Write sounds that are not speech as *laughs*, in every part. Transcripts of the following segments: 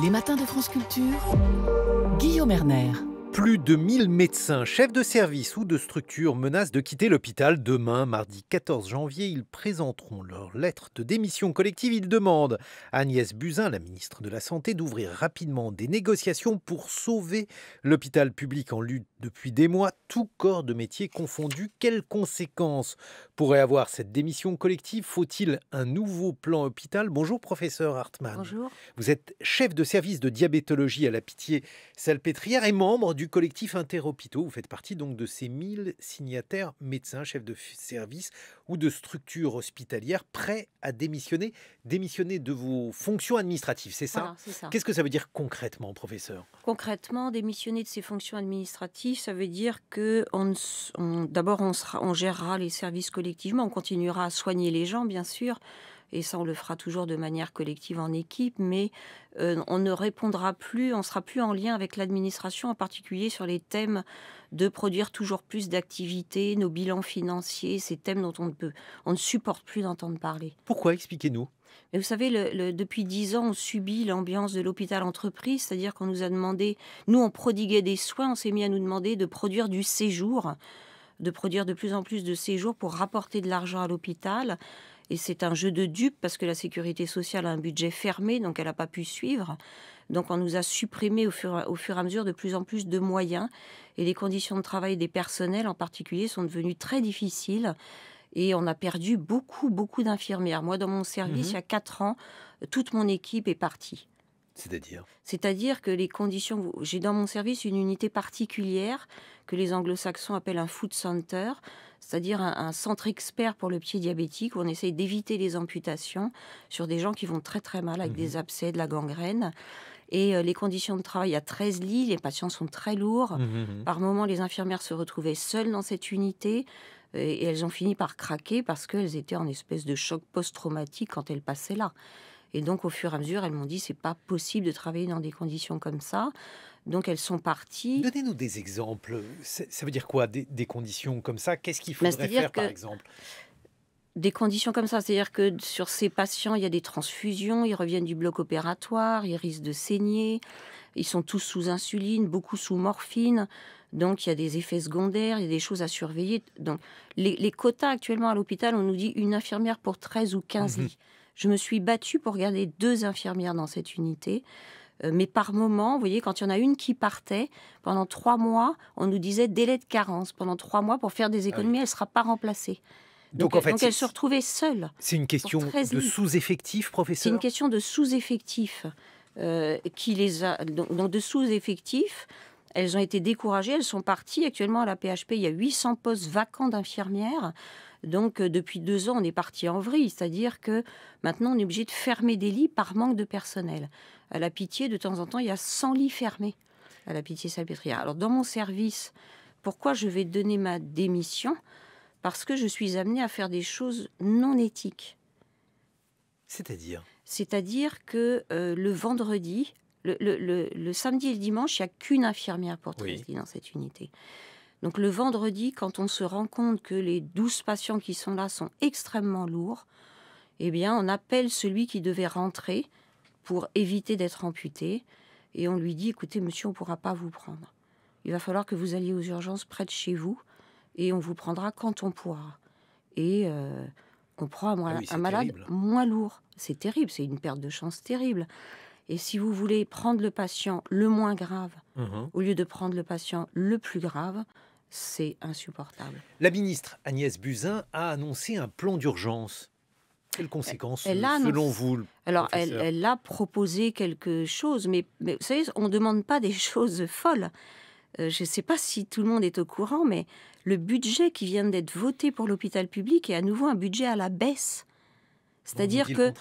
Les matins de France Culture, Guillaume Erner. Plus de 1000 médecins, chefs de service ou de structure menacent de quitter l'hôpital demain, mardi 14 janvier. Ils présenteront leur lettre de démission collective. Ils demandent à Agnès Buzyn, la ministre de la Santé, d'ouvrir rapidement des négociations pour sauver l'hôpital public en lutte depuis des mois, tout corps de métier confondu. Quelles conséquences pourrait avoir cette démission collective Faut-il un nouveau plan hôpital Bonjour, professeur Hartmann. Bonjour. Vous êtes chef de service de diabétologie à la Pitié-Salpêtrière et membre du collectifs collectif Interhôpitaux. Vous faites partie donc de ces 1000 signataires médecins, chefs de service ou de structures hospitalières prêts à démissionner, démissionner de vos fonctions administratives, c'est ça Qu'est-ce que ça veut dire concrètement, professeur Concrètement, démissionner de ses fonctions administratives, ça veut dire que d'abord on gérera les services collectivement, on continuera à soigner les gens, bien sûr et ça on le fera toujours de manière collective en équipe, mais euh, on ne répondra plus, on sera plus en lien avec l'administration, en particulier sur les thèmes de produire toujours plus d'activités, nos bilans financiers, ces thèmes dont on ne peut, on ne supporte plus d'entendre parler. Pourquoi Expliquez-nous. Mais vous savez, le, depuis dix ans, on subit l'ambiance de l'hôpital entreprise, c'est-à-dire qu'on nous a demandé, nous on prodiguait des soins, on s'est mis à nous demander de produire du séjour, de produire de plus en plus de séjours pour rapporter de l'argent à l'hôpital. Et c'est un jeu de dupes parce que la sécurité sociale a un budget fermé, donc elle n'a pas pu suivre. Donc on nous a supprimé au fur, et à mesure de plus en plus de moyens. Et les conditions de travail des personnels en particulier sont devenues très difficiles et on a perdu beaucoup, beaucoup d'infirmières. Moi, dans mon service, mmh il y a quatre ans, toute mon équipe est partie. C'est-à-dire C'est-à-dire que les conditions. J'ai dans mon service une unité particulière que les anglo-saxons appellent un food center, c'est-à-dire un, centre expert pour le pied diabétique où on essaye d'éviter les amputations sur des gens qui vont très très mal avec des mhm. abcès, de la gangrène. Et euh, les conditions de travail à 13 lits, les patients sont très lourds. Mhm, mhm. Par moments, les infirmières se retrouvaient seules dans cette unité euh, et elles ont fini par craquer parce qu'elles étaient en espèce de choc post-traumatique quand elles passaient là. Et donc, au fur et à mesure, elles m'ont dit c'est pas possible de travailler dans des conditions comme ça. Donc, elles sont parties. Donnez-nous des exemples. Ça veut dire quoi des, conditions comme ça Qu'est-ce qu'il bah, faudrait faire, par exemple des conditions comme ça. C'est-à-dire que sur ces patients, il y a des transfusions, ils reviennent du bloc opératoire, ils risquent de saigner, ils sont tous sous insuline, beaucoup sous morphine. Donc il y a des effets secondaires, il y a des choses à surveiller. Donc les, quotas actuellement à l'hôpital, on nous dit une infirmière pour 13 ou 15 mmh lits. Je me suis battue pour garder deux infirmières dans cette unité. Euh, mais par moment, vous voyez, quand il y en a une qui partait, pendant trois mois, on nous disait délai de carence. Pendant trois mois, pour faire des ah économies, elle ne sera pas remplacée. Donc, elle se retrouvait seule. C'est une question de sous-effectif, professeur C'est une question de sous-effectif. Euh, qui les a, donc, de sous-effectifs elles ont été découragées, elles sont parties. Actuellement, à la PHP, il y a 800 postes vacants d'infirmières. Donc, euh, depuis deux ans, on est parti en vrille. C'est-à-dire que maintenant, on est obligé de fermer des lits par manque de personnel. À la Pitié, de temps en temps, il y a 100 lits fermés à la Pitié-Salpêtrière. Alors, dans mon service, pourquoi je vais donner ma démission Parce que je suis amenée à faire des choses non éthiques. C'est-à-dire C'est-à-dire que euh, le vendredi, le, samedi et le dimanche, il n'y a qu'une infirmière pour oui. dans cette unité. Donc le vendredi, quand on se rend compte que les 12 patients qui sont là sont extrêmement lourds, eh bien, on appelle celui qui devait rentrer pour éviter d'être amputé. Et on lui dit, écoutez, monsieur, on ne pourra pas vous prendre. Il va falloir que vous alliez aux urgences près de chez vous et on vous prendra quand on pourra. Et euh, on prend un, ah malade moins lourd. C'est terrible, c'est une perte de chance terrible. Et si vous voulez prendre le patient le moins grave, mhm. au lieu de prendre le patient le plus grave, c'est insupportable. La ministre Agnès Buzyn a annoncé un plan d'urgence. Quelles conséquences, elle, selon vous Alors, elle, a proposé quelque chose, mais, vous savez, on ne demande pas des *laughs* choses folles. Euh, je ne sais pas si tout le monde est au courant, mais le budget qui vient d'être voté pour l'hôpital public est à nouveau un budget à la baisse. C'est-à-dire que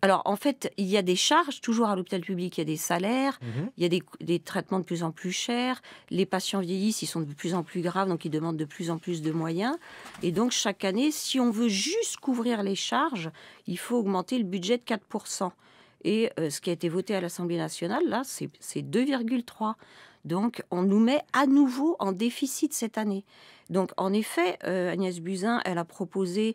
alors, en fait, il y a des charges, toujours à l'hôpital public, il y a des salaires, mhm. il y a des, traitements de plus en plus chers, les patients vieillissent, ils sont de plus en plus graves, donc ils demandent de plus en plus de moyens. Et donc, chaque année, si on veut juste couvrir les charges, il faut augmenter le budget de 4%. Et euh, ce qui a été voté à l'Assemblée nationale, là, c'est 2,3%. Donc, on nous met à nouveau en déficit cette année. Donc, en effet, euh, Agnès Buzyn, elle a proposé,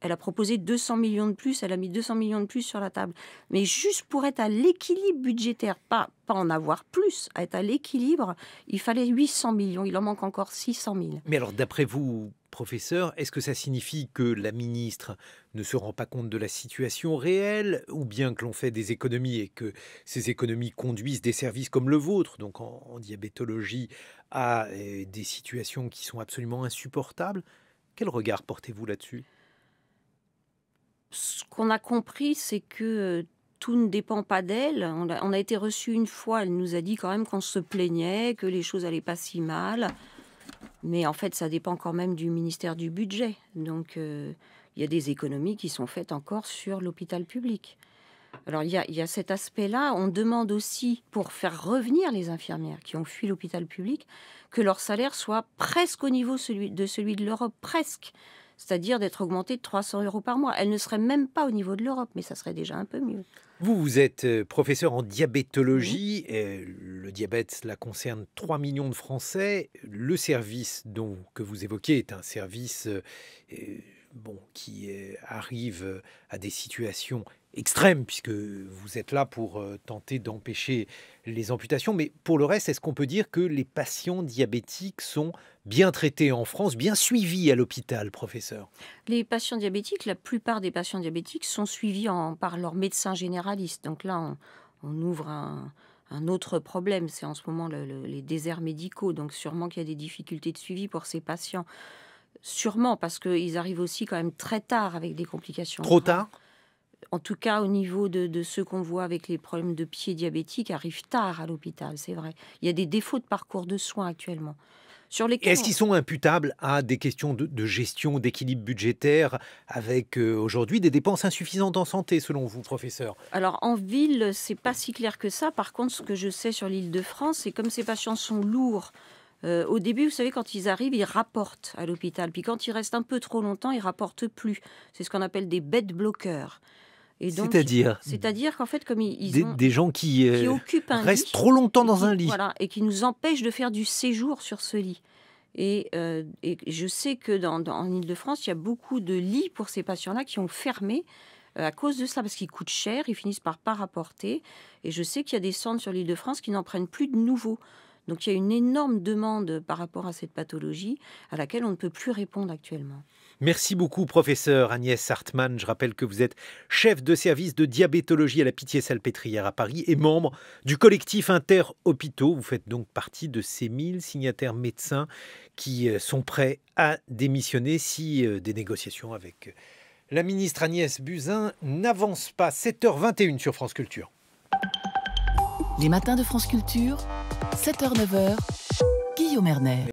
elle a proposé 200 millions de plus, elle a mis 200 millions de plus sur la table. Mais juste pour être à l'équilibre budgétaire, pas, en avoir plus, à être à l'équilibre, il fallait 800 millions, il en manque encore 600 000. Mais alors d'après vous, professeur, est-ce que ça signifie que la ministre ne se rend pas compte de la situation réelle, ou bien que l'on fait des économies et que ces économies conduisent des services comme le vôtre, donc en diabétologie, à euh, des situations qui sont absolument insupportables quel regard portez-vous là-dessus ce qu'on a compris, c'est que euh, tout ne dépend pas d'elle. On, a, été reçu une fois, elle nous a dit quand même qu'on se plaignait, que les choses allaient pas si mal. Mais en fait, ça dépend quand même du ministère du budget. Donc, euh, il y a des économies qui sont faites encore sur l'hôpital public. Alors, il y, a, cet aspect-là. On demande aussi, pour faire revenir les infirmières qui ont fui l'hôpital public, que leur salaire soit presque au niveau de celui de l'Europe, presque c'est-à-dire d'être augmentée de 300 euros par mois. Elle ne serait même pas au niveau de l'Europe, mais ça serait déjà un peu mieux. Vous, vous êtes euh, professeur en diabétologie. Euh, le diabète, cela concerne 3 millions de Français. Le service dont, que vous évoquez est un service euh, bon, qui arrive à des situations extrême, puisque vous êtes là pour euh, tenter d'empêcher les amputations. Mais pour le reste, est-ce qu'on peut dire que les patients diabétiques sont bien traités en France, bien suivis à l'hôpital, professeur Les patients diabétiques, la plupart des patients diabétiques sont suivis par leur médecin généraliste. Donc là, on, ouvre un, autre problème, c'est en ce moment les déserts médicaux, donc sûrement qu'il y a des difficultés de suivi pour ces patients. Sûrement, parce qu'ils arrivent aussi quand même très tard avec des complications. Trop tard en tout cas au niveau de, de ceux qu'on voit avec les problèmes de pieds diabétiques, arrivent tard à l'hôpital, c'est vrai. Il y a des défauts de parcours de soins actuellement. Est-ce qu'ils sont imputables à des questions de, de gestion, d'équilibre budgétaire, avec euh, aujourd'hui des dépenses insuffisantes en santé, selon vous, professeur Alors en ville, c'est pas si clair que ça. Par contre, ce que je sais sur l'île de France, c'est comme ces patients sont lourds. Euh, au début, vous savez, quand ils arrivent, ils rapportent à l'hôpital. Puis quand ils restent un peu trop longtemps, ils rapportent plus. C'est ce qu'on appelle des bed bloqueurs. C'est-à-dire C'est-à-dire qu'en fait, comme ils, ont, des, gens qui, euh, occupent un restent trop longtemps dans un lit. Voilà, et qui nous empêchent de faire du séjour sur ce lit. Et, euh, je sais que dans, en Ile-de-France, il y a beaucoup de lits pour ces patients-là qui ont fermé euh, à cause de ça, parce qu'ils coûtent cher, ils finissent par pas rapporter. Et je sais qu'il y a des centres sur l'île de France qui n'en prennent plus de nouveaux. Donc il y a une énorme demande par rapport à cette pathologie à laquelle on ne peut plus répondre actuellement. Merci beaucoup, professeur Agnès Hartmann. Je rappelle que vous êtes chef de service de diabétologie à la Pitié-Salpêtrière à Paris et membre du collectif Inter-Hôpitaux. Vous faites donc partie de ces 1000 signataires médecins qui euh, sont prêts à démissionner si euh, des négociations avec euh, la ministre Agnès Buzyn n'avancent pas. 7h21 sur France Culture. Les matins de France Culture, 7h-9h, Guillaume Erner.